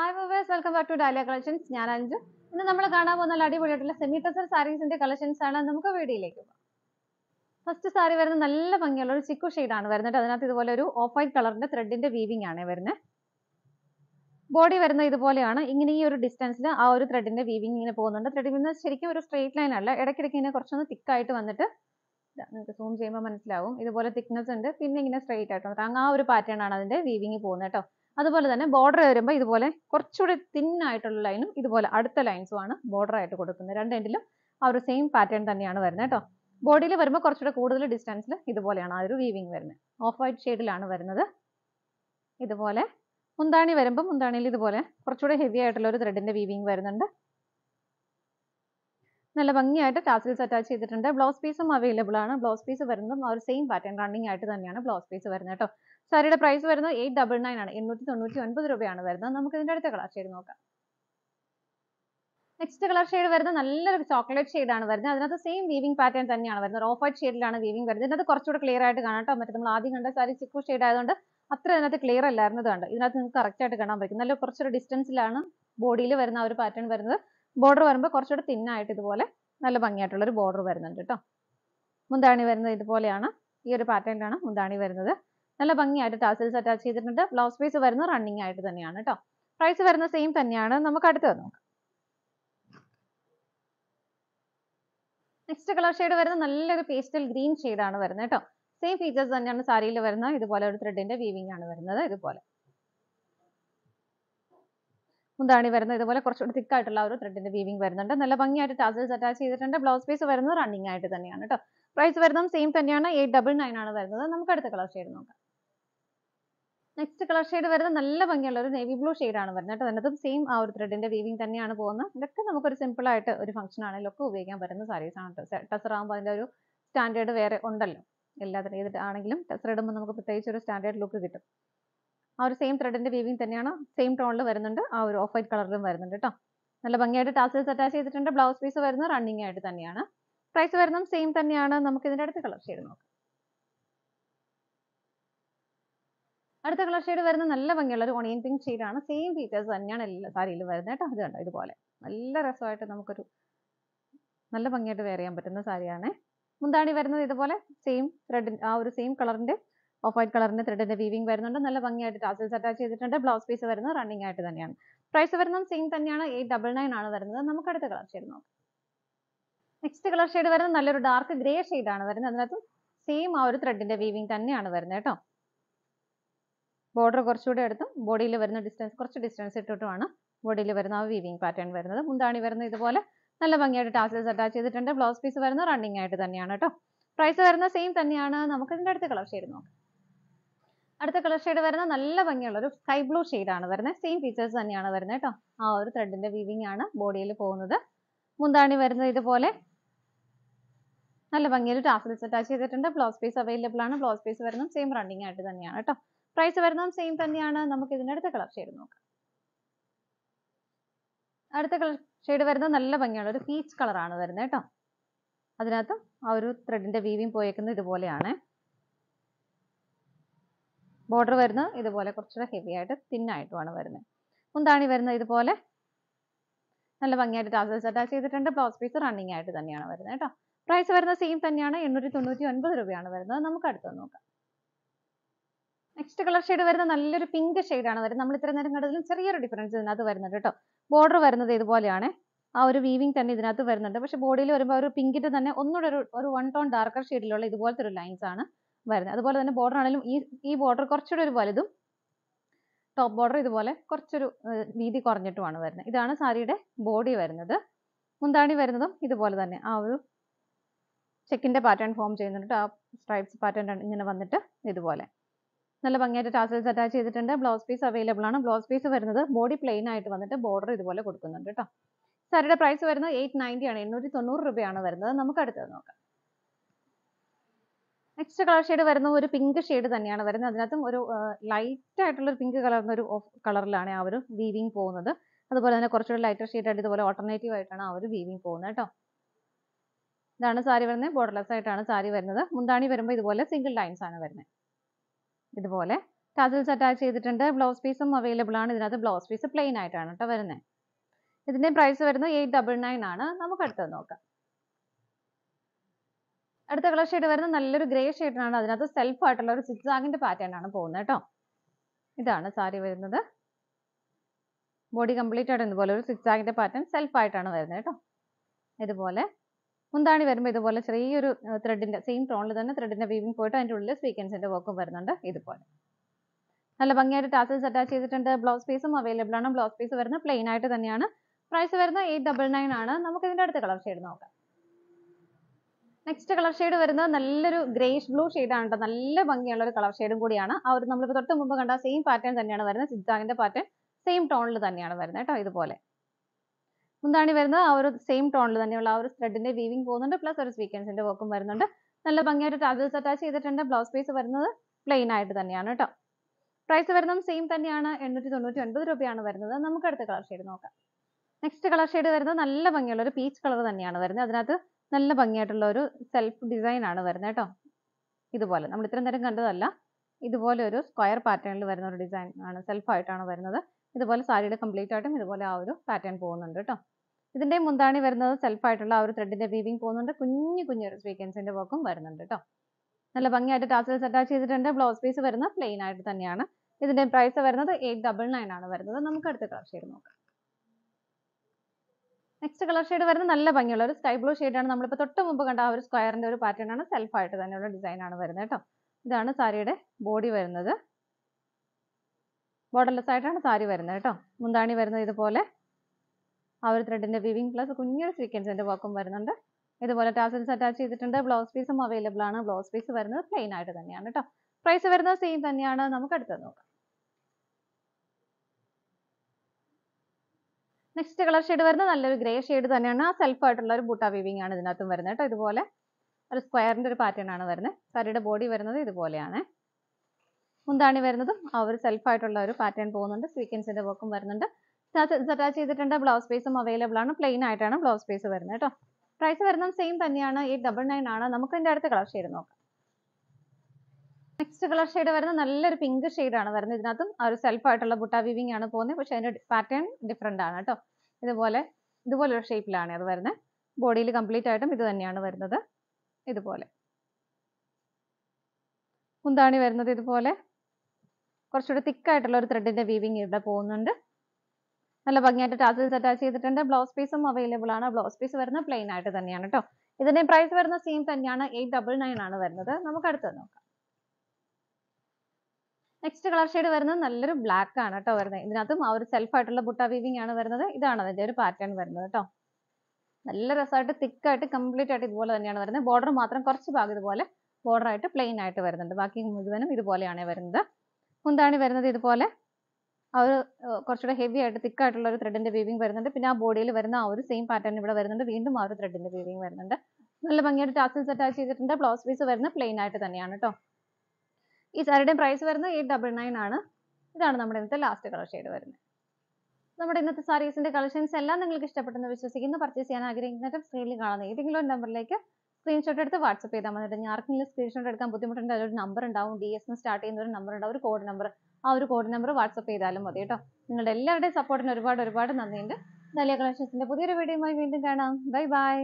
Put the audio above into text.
hi movers welcome back to Dahlia collections ഞാൻ അഞ്ചു ഇന്ന് നമ്മൾ കാണാൻ പോകുന്ന നല്ല അടിപൊളിയായിട്ടുള്ള സെമി ടെസർ സാരീസിന്റെ കളക്ഷൻസ് ആണ് നമുക്ക് വീഡിയോയിലേക്ക് ഫസ്റ്റ് സാരി വരുന്ന നല്ല ഭംഗിയുള്ള ഒരു ചിക്കു ആണ് വരുന്നത് അതിനകത്ത് ഇതുപോലെ ഒരു ഓഫ് വൈറ്റ് കളറിന്റെ ത്രെഡിന്റെ വീവിംഗ് ആണ് വരുന്നത് ബോഡി വരുന്നത് ഇതുപോലെയാണ് ഇങ്ങനെ ഈ ഒരു ഡിസ്റ്റൻസിൽ ആ ഒരു ത്രെഡിന്റെ വീവിംഗ് ഇങ്ങനെ പോകുന്നുണ്ട് ത്രെഡിൽ നിന്ന് ശരിക്കും ഒരു സ്ട്രെയിറ്റ് ലൈൻ അല്ല ഇടയ്ക്കിടയ്ക്ക് ഇങ്ങനെ കുറച്ചൊന്ന് തിക്കായിട്ട് വന്നിട്ട് നിങ്ങൾക്ക് സൂം ചെയ്യുമ്പോൾ മനസ്സിലാവും ഇതുപോലെ തിക്നെസ് ഉണ്ട് പിന്നെ ഇങ്ങനെ സ്ട്രെയിറ്റ് ആയിട്ടുണ്ട് ആ ഒരു പാറ്റേൺ ആണ് അതിന്റെ വീവിംഗ് പോകുന്നത് കേട്ടോ അതുപോലെ തന്നെ ബോർഡർ വരുമ്പോൾ ഇതുപോലെ കുറച്ചുകൂടി ആയിട്ടുള്ള ലൈനും ഇതുപോലെ അടുത്ത ലൈൻസും ആണ് ബോർഡർ ആയിട്ട് കൊടുക്കുന്നത് രണ്ടെങ്കിലും ആ ഒരു സെയിം പാറ്റേൺ തന്നെയാണ് വരുന്നത് കേട്ടോ ബോഡിയിൽ വരുമ്പോൾ കുറച്ചുകൂടെ കൂടുതൽ ഡിസ്റ്റൻസിൽ ഇതുപോലെയാണ് ആ ഒരു വീവിങ് വരുന്നത് ഓഫ് വൈറ്റ് ഷെയ്ഡിലാണ് വരുന്നത് ഇതുപോലെ മുന്താണി വരുമ്പോൾ മുന്താണിയിൽ ഇതുപോലെ കുറച്ചുകൂടെ ഹെവി ആയിട്ടുള്ള ഒരു ത്രെഡിന്റെ വീവിങ് വരുന്നുണ്ട് നല്ല ഭംഗിയായിട്ട് ടാസിൽസ് അറ്റാച്ച് ചെയ്തിട്ടുണ്ട് ബ്ലൗസ് പീസും അവൈലബിൾ ആണ് ബ്ലൗസ് പീസ് വരുന്നതും ആ ഒരു സെയിം പാറ്റേൺ റണ്ണിങ് ആയിട്ട് തന്നെയാണ് ബ്ലൗസ് പീസ് വരുന്നത് കേട്ടോ സാരിയുടെ പ്രൈസ് വരുന്നത് എയ്റ്റ് ഡബിൾ നയൻ ആണ് എണ്ണൂറ്റി തൊണ്ണൂറ്റി ഒൻപത് രൂപയാണ് വരുന്നത് നമുക്ക് ഇതിന്റെ അടുത്ത കളർ ഷെയ്ഡ് നോക്കാം നെക്സ്റ്റ് കളർ ഷെയ്ഡ് വരുന്നത് നല്ലൊരു ചോക്ലേറ്റ് ഷെയ്ഡ് ആണ് വരുന്നത് അതിനകത്ത് സെയിം വീവിംഗ് പാറ്റേൺ തന്നെയാണ് വരുന്നത് ഓഫ് വൈറ്റ് ഷെയ്ഡിലാണ് വീവിംഗ് വരുന്നത് ഇതിനകത്ത് കുറച്ചുകൂടെ ക്ലിയർ ആയിട്ട് കാണാം കേട്ടോ മറ്റേ നമ്മൾ ആദ്യം കണ്ട സാരി ചിക്കു ഷെയ്ഡ് ആയതുകൊണ്ട് അത്ര അതിനകത്ത് ക്ലിയർ അല്ലായിരുന്നത് കണ്ട് ഇതിനകത്ത് നിങ്ങൾക്ക് കറക്റ്റ് ആയിട്ട് കാണാൻ പറ്റും നല്ല കുറച്ചൊരു ഡിസ്റ്റൻസിലാണ് ബോഡിയിൽ വരുന്ന ഒരു പാറ്റേൺ വരുന്നത് ബോർഡർ വരുമ്പോൾ കുറച്ചുകൂടെ തിന്നായിട്ട് ഇതുപോലെ നല്ല ഭംഗിയായിട്ടുള്ളൊരു ബോർഡർ വരുന്നുണ്ട് കേട്ടോ മുന്താണി വരുന്നത് ഇതുപോലെയാണ് ഈ ഒരു പാറ്റേണിലാണ് മുന്താണി വരുന്നത് നല്ല ഭംഗിയായിട്ട് ടാസൽസ് അറ്റാച്ച് ചെയ്തിട്ടുണ്ട് ബ്ലൗസ് പീസ് വരുന്ന റണ്ണിങ് ആയിട്ട് തന്നെയാണ് കേട്ടോ പ്രൈസ് വരുന്ന സെയിം തന്നെയാണ് നമുക്ക് അടുത്തത് നോക്കാം നെക്സ്റ്റ് കളർ ഷെയ്ഡ് വരുന്ന നല്ലൊരു പേസ്റ്റൽ ഗ്രീൻ ആണ് വരുന്നത് കേട്ടോ സെയിം ഫീച്ചേഴ്സ് തന്നെയാണ് സാരിയിൽ വരുന്ന ഇതുപോലെ ഒരു ത്രെഡിന്റെ വീവിംഗ് ആണ് വരുന്നത് ഇതുപോലെ മുന്താണി വരുന്നത് ഇതുപോലെ കുറച്ചുകൂടി തിക്ക് ആയിട്ടുള്ള ഒരു ത്രെഡിന്റെ വീവിംഗ് വരുന്നുണ്ട് നല്ല ഭംഗിയായിട്ട് ടാസൽസ് അറ്റാച്ച് ചെയ്തിട്ടുണ്ട് ബ്ലൗസ് പീസ് വരുന്നത് റണ്ണിങ് ആയിട്ട് തന്നെയാണ് കേട്ടോ പ്രൈസ് വരുന്നത് സെയിം തന്നെയാണ് എയ്റ്റ് ഡബിൾ നയൻ ആണ് വരുന്നത് നമുക്ക് അടുത്ത കളർ ഷെയ്ഡ് നോക്കാം നെക്സ്റ്റ് കളർ ഷെയ്ഡ് വരുന്നത് നല്ല ഭംഗിയുള്ള ഒരു നേവി ബ്ലൂ ആണ് വരുന്നത് കേട്ടോ അതിനകത്തും സെയിം ആ ഒരു ത്രെഡിന്റെ വീവിംഗ് തന്നെയാണ് പോകുന്നത് ഇതൊക്കെ നമുക്കൊരു സിമ്പിൾ ആയിട്ട് ഒരു ഫംഗ്ഷൻ ആണെങ്കിലൊക്കെ ഉപയോഗിക്കാൻ പറ്റുന്ന സാരീസ് ആണ് കേട്ടോ ടെസർ ആകുമ്പോൾ അതിന്റെ ഒരു സ്റ്റാൻഡേർഡ് വേറെ ഉണ്ടല്ലോ എല്ലാ ഏത് ആണെങ്കിലും ടെസർ ഇടുമ്പോൾ നമുക്ക് പ്രത്യേകിച്ച് ഒരു സ്റ്റാൻഡേർഡ് ലുക്ക് കിട്ടും ആ ഒരു സെയിം ത്രെഡിന്റെ വീവിംഗ് തന്നെയാണ് സെയിം ടോണിൽ വരുന്നുണ്ട് ആ ഒരു ഓഫ് വൈറ്റ് കളറിലും വരുന്നുണ്ട് കേട്ടോ നല്ല ഭംഗിയായിട്ട് ടാസൽസ് അറ്റാച്ച് ചെയ്തിട്ടുണ്ട് ബ്ലൗസ് പീസ് വരുന്നത് റണ്ണിങ് ആയിട്ട് തന്നെയാണ് പ്രൈസ് വരുന്നതും സെയിം തന്നെയാണ് നമുക്ക് ഇതിന്റെ അടുത്ത കളർ ചെയ്ത് നോക്കാം അടുത്ത കളർ ഷെയ്ഡ് വരുന്ന നല്ല ഭംഗിയുള്ള ഒരു ഒണിയൻ പിങ്ക് ഷെയ്ഡാണ് സെയിം ഫീച്ചേഴ്സ് തന്നെയാണ് എല്ലാ സാരിയിൽ വരുന്നത് കേട്ടോ അത് കണ്ടോ ഇതുപോലെ നല്ല രസമായിട്ട് നമുക്കൊരു നല്ല ഭംഗിയായിട്ട് വെയർ ചെയ്യാൻ പറ്റുന്ന സാരിയാണ് മുന്താണി വരുന്നത് ഇതുപോലെ സെയിം ത്രെഡിൻ ആ ഒരു സെയിം കളറിന്റെ ഓഫ് വൈറ്റ് കളറിന്റെ ത്രെഡിന്റെ വീവിംഗ് വരുന്നുണ്ട് നല്ല ഭംഗിയായിട്ട് ടാസൽസ് അറ്റാച്ച് ചെയ്തിട്ടുണ്ട് ബ്ലൗസ് പീസ് വരുന്നത് റണ്ണിങ് ആയിട്ട് തന്നെയാണ് പ്രൈസ് വരുന്നത് സെയിം തന്നെയാണ് എയ്റ്റ് ഡബിൾ നയൻ ആണ് വരുന്നത് നമുക്ക് അടുത്ത കളർ ഷെയ്ഡ് നോക്കാം നെക്സ്റ്റ് കളർ ഷെയ്ഡ് വരുന്നത് നല്ലൊരു ഡാർക്ക് ഗ്രേ ഷെയ്ഡാണ് വരുന്നത് അതിനകത്ത് സെയിം ആ ഒരു ത്രെഡിന്റെ വീവിംഗ് തന്നെയാണ് വരുന്നത് കേട്ടോ ബോർഡർ കുറച്ചുകൂടെ എടുത്തും ബോഡിയിൽ വരുന്ന ഡിസ്റ്റൻസ് കുറച്ച് ഡിസ്റ്റൻസ് ഇട്ടിട്ടുമാണ് ബോഡിയിൽ വരുന്ന ആ വീവിങ് പാറ്റേൺ വരുന്നത് മുന്താണി വരുന്ന ഇതുപോലെ നല്ല ഭംഗിയായിട്ട് ടാസൽസ് അറ്റാച്ച് ചെയ്തിട്ടുണ്ട് ബ്ലൗസ് പീസ് വരുന്ന റണ്ണിങ് ആയിട്ട് തന്നെയാണ് കേട്ടോ പ്രൈസ് വരുന്ന സെയിം തന്നെയാണ് നമുക്ക് ഇതിൻ്റെ അടുത്ത കളർ ഷെയ്ഡ് നോക്കാം അടുത്ത കളർ ഷെയ്ഡ് വരുന്ന നല്ല ഭംഗിയുള്ള ഒരു സ്കൈ ബ്ലൂ ആണ് വരുന്നത് സെയിം ഫീച്ചേഴ്സ് തന്നെയാണ് വരുന്നത് കേട്ടോ ആ ഒരു ത്രെഡിന്റെ വീവിങ് ആണ് ബോഡിയിൽ പോകുന്നത് മുന്താണി വരുന്നത് ഇതുപോലെ നല്ല ഭംഗിയിൽ ടാസൽസ് അറ്റാച്ച് ചെയ്തിട്ടുണ്ട് ബ്ലൗസ് പീസ് അവൈലബിൾ ആണ് ബ്ലൗസ് പീസ് വരുന്നത് സെയിം റണ്ണിങ് ആയിട്ട് തന്നെയാണ് കേട്ടോ പ്രൈസ് വരുന്നതും സെയിം തന്നെയാണ് നമുക്ക് ഇതിൻ്റെ അടുത്ത കളർ ഷെയ്ഡ് നോക്കാം അടുത്ത കളർ ഷെയ്ഡ് വരുന്നത് നല്ല ഭംഗിയുള്ള ഒരു പീച്ച് കളറാണ് വരുന്നത് കേട്ടോ അതിനകത്ത് ആ ഒരു ത്രെഡിന്റെ വീവിങ് പോയേക്കുന്നത് ഇതുപോലെയാണ് ബോർഡർ വരുന്നത് ഇതുപോലെ കുറച്ചുകൂടെ ഹെവി ആയിട്ട് തിന്നായിട്ടുമാണ് വരുന്നത് മുന്താണി വരുന്നത് ഇതുപോലെ നല്ല ഭംഗിയായിട്ട് ടാസൽസ് അറ്റാച്ച് ചെയ്തിട്ടുണ്ട് ബ്ലൗസ് പീസ് റണ്ണിങ് ആയിട്ട് തന്നെയാണ് വരുന്നത് കേട്ടോ പ്രൈസ് വരുന്നത് സെയിം തന്നെയാണ് എണ്ണൂറ്റി തൊണ്ണൂറ്റി ഒൻപത് രൂപയാണ് വരുന്നത് നമുക്ക് അടുത്ത് നോക്കാം നെക്സ്റ്റ് കളർ ഷെയ്ഡ് വരുന്ന നല്ലൊരു പിങ്ക് ഷെയ്ഡാണ് വരുന്നത് നമ്മൾ ഇത്ര നേരം കണ്ടതിലും ചെറിയൊരു ഡിഫറൻസ് ഇതിനകത്ത് വരുന്നുണ്ട് കേട്ടോ ബോർഡർ വരുന്നത് ഇതുപോലെയാണ് ആ ഒരു വീവിംഗ് തന്നെ ഇതിനകത്ത് വരുന്നുണ്ട് പക്ഷെ ബോഡിയിൽ വരുമ്പോൾ ഒരു പിങ്കിന്റെ തന്നെ ഒന്നുകൂടെ ഒരു ഒരു വൺ ടോൺ ഡാർക്കർ ഷെയ്ഡിലുള്ള ഇതുപോലത്തെ ഒരു ലൈൻസ് ആണ് വരുന്നത് അതുപോലെ തന്നെ ബോർഡർ ആണെങ്കിലും ഈ ഈ ബോർഡർ കുറച്ചുകൂടെ ഒരു വലുതും ടോപ്പ് ബോർഡർ ഇതുപോലെ കുറച്ചൊരു വീതി കുറഞ്ഞിട്ടുമാണ് വരുന്നത് ഇതാണ് സാരിയുടെ ബോഡി വരുന്നത് മുന്താണി വരുന്നതും ഇതുപോലെ തന്നെ ആ ഒരു ചെക്കിന്റെ പാറ്റേൺ ഫോം ചെയ്യുന്നുണ്ട് ആ സ്ട്രൈപ്സ് പാറ്റേൺ ഇങ്ങനെ വന്നിട്ട് ഇതുപോലെ നല്ല ഭംഗിയായിട്ട് ടാസൽസ് അറ്റാച്ച് ചെയ്തിട്ടുണ്ട് ബ്ലൗസ് പീസ് അവൈലബിൾ ആണ് ബ്ലൗസ് പീസ് വരുന്നത് ബോഡി പ്ലെയിൻ ആയിട്ട് വന്നിട്ട് ബോർഡർ ഇതുപോലെ കൊടുക്കുന്നുണ്ട് കേട്ടോ സാരിയുടെ പ്രൈസ് വരുന്നത് എയ്റ്റ് നയൻറ്റി ആണ് എണ്ണൂറ്റി തൊണ്ണൂറ് രൂപയാണ് വരുന്നത് നമുക്ക് അടുത്തത് നോക്കാം നെക്സ്റ്റ് കളർ ഷെയ്ഡ് വരുന്നത് ഒരു പിങ്ക് ഷെയ്ഡ് തന്നെയാണ് വരുന്നത് അതിനകത്തും ഒരു ലൈറ്റ് ആയിട്ടുള്ള ഒരു പിങ്ക് കളറിൻ്റെ ഒരു ഓഫ് കളറിലാണ് ആ ഒരു വീവിങ് പോകുന്നത് അതുപോലെ തന്നെ കുറച്ചുകൂടി ലൈറ്റർ ആയിട്ട് ഇതുപോലെ ഓൾട്ടർനേറ്റീവ് ആയിട്ടാണ് ആ ഒരു വീവിങ് പോകുന്നത് കേട്ടോ ഇതാണ് സാരി വരുന്നത് ബോർഡർലെസ് ആയിട്ടാണ് സാരി വരുന്നത് മുന്താണി വരുമ്പോൾ ഇതുപോലെ സിംഗിൾ ലൈൻസ് ആണ് വരുന്നത് ഇതുപോലെ ടസിൽസ് അറ്റാച്ച് ചെയ്തിട്ടുണ്ട് ബ്ലൗസ് പീസും അവൈലബിൾ ആണ് ഇതിനകത്ത് ബ്ലൗസ് പീസ് പ്ലെയിൻ ആയിട്ടാണ് കേട്ടോ വരുന്നത് ഇതിന്റെ പ്രൈസ് വരുന്നത് എയ്റ്റ് ഡബിൾ നയൻ ആണ് നമുക്ക് അടുത്തത് നോക്കാം അടുത്ത കളർ ഷെയ്ഡ് വരുന്നത് നല്ലൊരു ഗ്രേ ഷെയ്ഡിനാണ് അതിനകത്ത് സെൽഫ് ആയിട്ടുള്ള ഒരു സിക്സാഗിന്റെ പാറ്റേൺ ആണ് പോകുന്നത് കേട്ടോ ഇതാണ് സാരി വരുന്നത് ബോഡി കംപ്ലീറ്റ് ആയിട്ട് ഇതുപോലെ ഒരു സിക്സാഗിന്റെ പാറ്റേൺ സെൽഫ് ആയിട്ടാണ് വരുന്നത് കേട്ടോ ഇതുപോലെ മുന്താണി വരുമ്പോൾ ഇതുപോലെ ചെറിയൊരു ത്രെഡിന്റെ സെയിം ടോണിൽ തന്നെ ത്രെഡിന്റെ വീവിങ് പോയിട്ട് അതിൻ്റെ ഉള്ളിൽ സ്വീക്കൻസിൻ്റെ വർക്കും വരുന്നുണ്ട് ഇതുപോലെ നല്ല ഭംഗിയായിട്ട് ടാസൽസ് അറ്റാച്ച് ചെയ്തിട്ടുണ്ട് ബ്ലൗസ് പീസും അവൈലബിൾ ആണ് ബ്ലൗസ് പീസ് വരുന്നത് പ്ലെയിൻ ആയിട്ട് തന്നെയാണ് പ്രൈസ് വരുന്നത് എയ്റ്റ് ഡബിൾ നയൻ ആണ് നമുക്ക് ഇതിൻ്റെ അടുത്ത കളർ ഷെയ്ഡ് നോക്കാം നെക്സ്റ്റ് കളർ ഷെയ്ഡ് വരുന്നത് നല്ലൊരു ഗ്രേഷ് ബ്ലൂ ഷെയ്ഡ് ആണ് നല്ല ഭംഗിയുള്ള ഒരു കളർ ഷെയ്ഡും കൂടിയാണ് ആ ഒരു നമ്മളിപ്പോൾ തൊട്ട് മുമ്പ് കണ്ട സെയിം പാറ്റേൺ തന്നെയാണ് വരുന്നത് സിദ്ധാഗിന്റെ പാറ്റേൺ സെയിം ടോണിൽ തന്നെയാണ് വരുന്നത് കേട്ടോ ഇതുപോലെ മുന്താണി വരുന്നത് ആ ഒരു സെയിം ടോണിൽ തന്നെയുള്ള ആ ഒരു ത്രെഡിന്റെ വീവിംഗ് പോകുന്നുണ്ട് പ്ലസ് ഒരു സ്വീക്കൻസിന്റെ വർക്കും വരുന്നുണ്ട് നല്ല ഭംഗിയായിട്ട് ടാഗിൾസ് അറ്റാച്ച് ചെയ്തിട്ടുണ്ട് ബ്ലൗസ് പീസ് വരുന്നത് പ്ലെയിൻ ആയിട്ട് തന്നെയാണ് കേട്ടോ പ്രൈസ് വരുന്നത് സെയിം തന്നെയാണ് എണ്ണൂറ്റി തൊണ്ണൂറ്റി ഒൻപത് രൂപയാണ് വരുന്നത് നമുക്ക് അടുത്ത കളർ ഷെയ്ഡ് നോക്കാം നെക്സ്റ്റ് കളർ ഷെയ്ഡ് വരുന്നത് നല്ല ഭംഗിയുള്ള ഒരു പീച്ച് കളർ തന്നെയാണ് വരുന്നത് അതിനകത്ത് നല്ല ഭംഗിയായിട്ടുള്ള ഒരു സെൽഫ് ഡിസൈൻ ആണ് വരുന്നത് കേട്ടോ ഇതുപോലെ നമ്മൾ ഇത്രയും നേരം കണ്ടതല്ല ഇതുപോലെ ഒരു സ്ക്വയർ പാറ്റേണിൽ വരുന്ന ഒരു ഡിസൈൻ ആണ് സെൽഫായിട്ടാണ് വരുന്നത് ഇതുപോലെ സാരിയുടെ കംപ്ലീറ്റ് ആയിട്ടും ഇതുപോലെ ആ ഒരു പാറ്റേൺ പോകുന്നുണ്ട് കേട്ടോ ഇതിൻ്റെ മുന്താണി വരുന്നത് സെൽഫായിട്ടുള്ള ആ ഒരു ത്രെഡിൻ്റെ വീവിങ് പോകുന്നുണ്ട് കുഞ്ഞു കുഞ്ഞൊരു സ്വീക്കൻസിൻ്റെ വർക്കും വരുന്നുണ്ട് കേട്ടോ നല്ല ഭംഗിയായിട്ട് ടാസൽസ് അറ്റാച്ച് ചെയ്തിട്ടുണ്ട് ബ്ലൗസ് പീസ് വരുന്ന പ്ലെയിൻ ആയിട്ട് തന്നെയാണ് ഇതിൻ്റെ പ്രൈസ് വരുന്നത് എയ്റ്റ് ഡബിൾ നയൻ ആണ് വരുന്നത് നമുക്ക് അടുത്ത കളർ ഷെയ്ഡ് നോക്കാം നെക്സ്റ്റ് കളർ ഷെയ്ഡ് വരുന്നത് നല്ല ഭംഗിയുള്ള ഒരു സ്കൈ ബ്ലൂ ഷെയ്ഡാണ് നമ്മളിപ്പോൾ തൊട്ട് മുമ്പ് കണ്ട ആ ഒരു സ്ക്വയറിൻ്റെ ഒരു പാറ്റേൺ ആണ് സെൽഫായിട്ട് തന്നെയുള്ള ഡിസൈൻ ആണ് വരുന്നത് കേട്ടോ ഇതാണ് സാരിയുടെ ബോഡി വരുന്നത് ബോർഡർലെസ് ആയിട്ടാണ് സാരി വരുന്നത് കേട്ടോ മുന്താണി വരുന്നത് ഇതുപോലെ ആ ഒരു ത്രെഡിൻ്റെ വിവിങ് പ്ലസ് കുഞ്ഞൊരു സീക്വൻസിൻ്റെ വർക്കും വരുന്നുണ്ട് ഇതുപോലെ ടാസൽസ് അറ്റാച്ച് ചെയ്തിട്ടുണ്ട് ബ്ലൗസ് പീസും അവൈലബിൾ ആണ് ബ്ലൗസ് പീസ് വരുന്നത് പ്ലെയിൻ ആയിട്ട് തന്നെയാണ് കേട്ടോ പ്രൈസ് വരുന്നത് സെയിം തന്നെയാണ് നമുക്ക് അടുത്തത് നോക്കാം നെക്സ്റ്റ് കളർ ഷെയ്ഡ് വരുന്നത് നല്ലൊരു ഗ്രേ ഷെയ്ഡ് തന്നെയാണ് സെൽഫ് ആയിട്ടുള്ള ഒരു ബൂട്ടാ വിവിങ് ആണ് ഇതിനകത്തും വരുന്നത് കേട്ടോ ഇതുപോലെ ഒരു സ്ക്വയറിന്റെ ഒരു പാറ്റേൺ ആണ് വരുന്നത് സാരിയുടെ ബോഡി വരുന്നത് ഇതുപോലെയാണ് മുന്താണി വരുന്നതും ആ ഒരു സെൽഫായിട്ടുള്ള ഒരു പാറ്റേൺ പോകുന്നുണ്ട് സീക്വൻസിൻ്റെ വർക്കും വരുന്നുണ്ട് അറ്റാച്ച് ചെയ്തിട്ടുണ്ട് ബ്ലൗസ് പീസും അവൈലബിൾ ആണ് പ്ലെയിൻ ആയിട്ടാണ് ബ്ലൗസ് പീസ് വരുന്നത് കേട്ടോ പ്രൈസ് വരുന്നത് സെയിം തന്നെയാണ് ഈ ഡബിൾ നയൻ ആണ് നമുക്ക് എന്റെ അടുത്ത കളർ ഷെയ്ഡ് നോക്കാം നെക്സ്റ്റ് കളർ ഷെയ്ഡ് വരുന്ന നല്ലൊരു പിങ്ക് ആണ് വരുന്നത് ഇതിനകത്തും ആ ഒരു ആയിട്ടുള്ള ബുട്ട വിവിങ് ആണ് പോകുന്നത് പക്ഷെ അതിന്റെ പാറ്റേൺ ഡിഫറെന്റ് ആണ് കേട്ടോ ഇതുപോലെ ഇതുപോലെ ഒരു ഷേപ്പിലാണ് അത് വരുന്നത് ബോഡിയിൽ കംപ്ലീറ്റ് ആയിട്ടും ഇത് തന്നെയാണ് വരുന്നത് ഇതുപോലെ മുന്താണി വരുന്നത് ഇതുപോലെ കുറച്ചുകൂടി തിക്കായിട്ടുള്ള ഒരു ത്രെഡിന്റെ വീവിങ് ഇവിടെ പോകുന്നുണ്ട് നല്ല ഭംഗിയായിട്ട് ടാസൽസ് അറ്റാച്ച് ചെയ്തിട്ടുണ്ട് ബ്ലൗസ് പീസും അവൈലബിൾ ആണ് ബ്ലൗസ് പീസ് വരുന്നത് പ്ലെയിൻ ആയിട്ട് തന്നെയാണ് കേട്ടോ ഇതിന്റെ പ്രൈസ് വരുന്ന സെയിം തന്നെയാണ് എയ്റ്റ് ഡബിൾ നയൻ ആണ് വരുന്നത് നമുക്ക് അടുത്തത് നോക്കാം നെക്സ്റ്റ് കളർ ഷെയ്ഡ് വരുന്നത് നല്ലൊരു ബ്ലാക്ക് ആണ് കേട്ടോ വരുന്നത് ഇതിനകത്തും ആ ഒരു സെൽഫ് ആയിട്ടുള്ള ബുട്ട വീവിംഗ് ആണ് വരുന്നത് ഇതാണ് അതിന്റെ ഒരു പാറ്റേൺ വരുന്നത് കേട്ടോ നല്ല രസമായിട്ട് തിക്കായിട്ട് കംപ്ലീറ്റ് ആയിട്ട് ഇതുപോലെ തന്നെയാണ് വരുന്നത് ബോർഡർ മാത്രം കുറച്ച് ഭാഗം ഇതുപോലെ ബോർഡർ ആയിട്ട് പ്ലെയിൻ ആയിട്ട് വരുന്നുണ്ട് ബാക്കി മുഴുവനും ഇതുപോലെയാണ് വരുന്നത് മുന്താണി വരുന്നത് ഇതുപോലെ ആ ഒരു കുറച്ചുകൂടെ ഹെവി ആയിട്ട് തിക്ക് ആയിട്ടുള്ള ഒരു ത്രെഡിന്റെ വീവിംഗ് വരുന്നുണ്ട് പിന്നെ ആ ബോഡിയിൽ വരുന്ന ആ ഒരു സെയിം പാറ്റേൺ ഇവിടെ വരുന്നുണ്ട് വീണ്ടും ആ ഒരു ത്രെഡിന്റെ വീവിംഗ് വരുന്നുണ്ട് നല്ല ഭംഗിയായിട്ട് സെറ്റ് ആയി ചെയ്തിട്ടുണ്ട് ബ്ലൗസ് പീസ് വരുന്നത് പ്ലെയിൻ ആയിട്ട് തന്നെയാണ് കേട്ടോ ഈ സാരിയുടെ പ്രൈസ് വരുന്നത് എയ്റ്റ് ഡബിൾ നയൻ ആണ് ഇതാണ് നമ്മുടെ ഇന്നത്തെ ലാസ്റ്റ് കളർ ഷെയ്ഡ് വരുന്നത് നമ്മുടെ ഇന്നത്തെ സാരീസിന്റെ കളക്ഷൻസ് എല്ലാം നിങ്ങൾക്ക് ഇഷ്ടപ്പെട്ടെന്ന് വിശ്വസിക്കുന്നു പർച്ചേസ് ചെയ്യാൻ ആഗ്രഹിക്കുന്ന സ്ക്രീനിൽ കാണുന്ന ഏതെങ്കിലും ഒരു നമ്പറിലേക്ക് സ്ക്രീൻഷോട്ട് എടുത്ത് വാട്സ്ആപ്പ് ചെയ്താൽ മതി ഞാൻ ആർക്കെങ്കിലും സ്ക്രീൻഷോട്ട് എടുക്കാൻ ബുദ്ധിമുട്ടുണ്ട് അതിലൊരു നമ്പർ ഉണ്ടാവും ഡി എസ് എന്ന് സ്റ്റാർട്ട് ചെയ്യുന്ന ഒരു നമ്പർ ഉണ്ടാവും ഒരു കോഡ് നമ്പർ ആ ഒരു കോഡ് നമ്പർ വാട്സ്ആപ്പ് ചെയ്താലും മതി കേട്ടോ നിങ്ങളുടെ എല്ലാവരുടെയും സപ്പോർട്ടിന് ഒരുപാട് ഒരുപാട് നന്ദിയുണ്ട് നല്ല കളക്ഷൻസിന്റെ പുതിയൊരു വീഡിയോയുമായി വീണ്ടും കാണാം ബൈ ബൈ